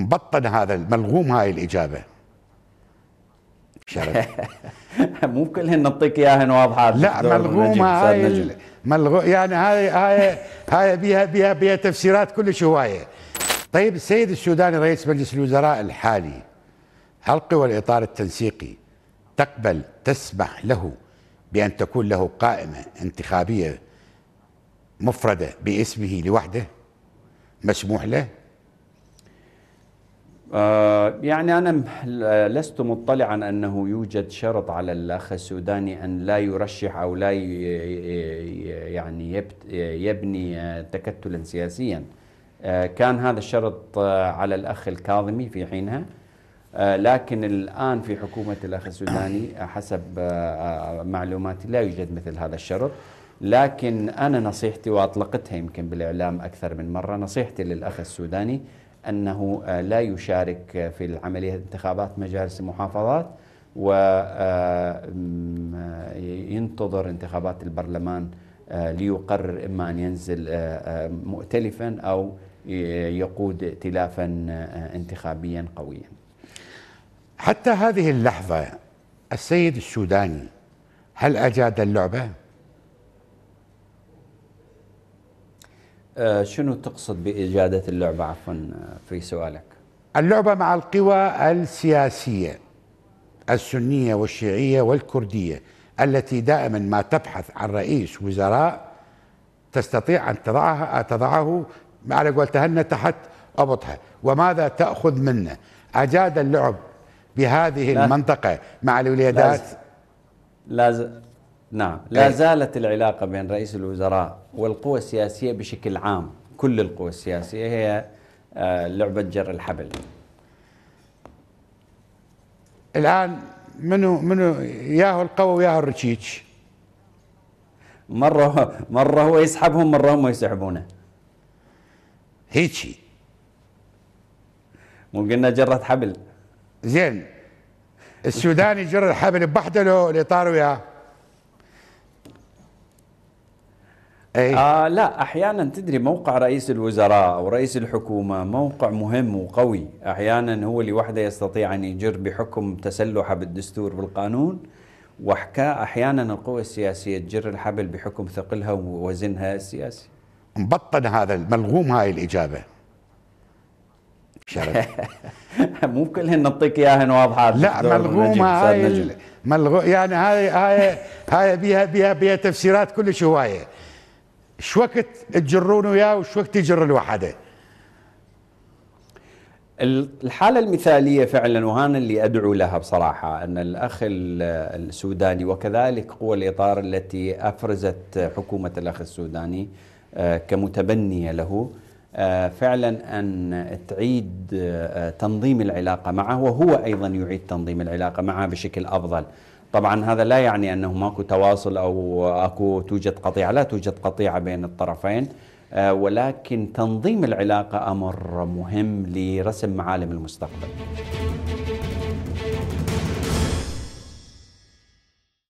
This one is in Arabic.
مبطن هذا الملغوم هاي الإجابة مو كلهن نعطيك اياهن واضحه لا ملغوم هاي ملغو يعني هاي هاي هاي بيها بيها بيها تفسيرات كلش هوايه طيب السيد السوداني رئيس مجلس الوزراء الحالي هل قوى الاطار التنسيقي تقبل تسمح له بان تكون له قائمه انتخابيه مفرده باسمه لوحده مسموح له آه، يعني أنا لست مطلعا أنه يوجد شرط على الأخ السوداني أن لا يرشح أو لا يعني يبني آه، تكتلا سياسيا آه، كان هذا الشرط على الأخ الكاظمي في حينها لكن الآن في حكومة الأخ السوداني حسب معلوماتي لا يوجد مثل هذا الشرط لكن أنا نصيحتي وأطلقتها يمكن بالإعلام أكثر من مرة نصيحتي للأخ السوداني أنه آه، لا يشارك في العملية انتخابات مجالس المحافظات وينتظر آه، آه، انتخابات البرلمان ليقرر إما أن ينزل مؤتلفا أو يقود ائتلافا انتخابيا قويا حتى هذه اللحظة السيد السوداني هل أجاد اللعبة؟ آه، شنو تقصد بإجادة اللعبة عفوا آه، في سؤالك اللعبة مع القوى السياسية السنية والشيعية والكردية التي دائما ما تبحث عن رئيس وزراء تستطيع أن تضعها تضعه على قولتها تهنى تحت أبطها وماذا تأخذ منه أجاد اللعب بهذه لا المنطقة مع الوليدات لازم, لازم نعم لا زالت العلاقة بين رئيس الوزراء والقوى السياسية بشكل عام كل القوى السياسية هي آه، لعبة جر الحبل الآن منو منو ياهو القوى وياهو الرشيش مرة مرة هو يسحبهم مرة هم يسحبونه هيجي مو قلنا جرة حبل زين السوداني جر الحبل بحده لو اللي طار وياه أي. آه لا احيانا تدري موقع رئيس الوزراء او رئيس الحكومه موقع مهم وقوي احيانا هو لوحده يستطيع ان يجر بحكم تسلحه بالدستور بالقانون وحكا احيانا القوى السياسيه تجر الحبل بحكم ثقلها ووزنها السياسي مبطن هذا الملغوم هاي الاجابه مو كلهن نعطيك اياهن واضحه لا ملغومه هاي ملغو يعني هاي هاي هاي بيها بيها بيها تفسيرات كلش هوايه شو وقت تجرون وياه وشو وقت يجر الوحده الحالة المثالية فعلا وهنا اللي أدعو لها بصراحة أن الأخ السوداني وكذلك قوى الإطار التي أفرزت حكومة الأخ السوداني آه، كمتبنية له آه، فعلا أن تعيد آه، تنظيم العلاقة معه وهو أيضا يعيد تنظيم العلاقة معه بشكل أفضل طبعا هذا لا يعني انه ماكو تواصل او اكو توجد قطيعه، لا توجد قطيعه بين الطرفين آه، ولكن تنظيم العلاقه امر مهم لرسم معالم المستقبل.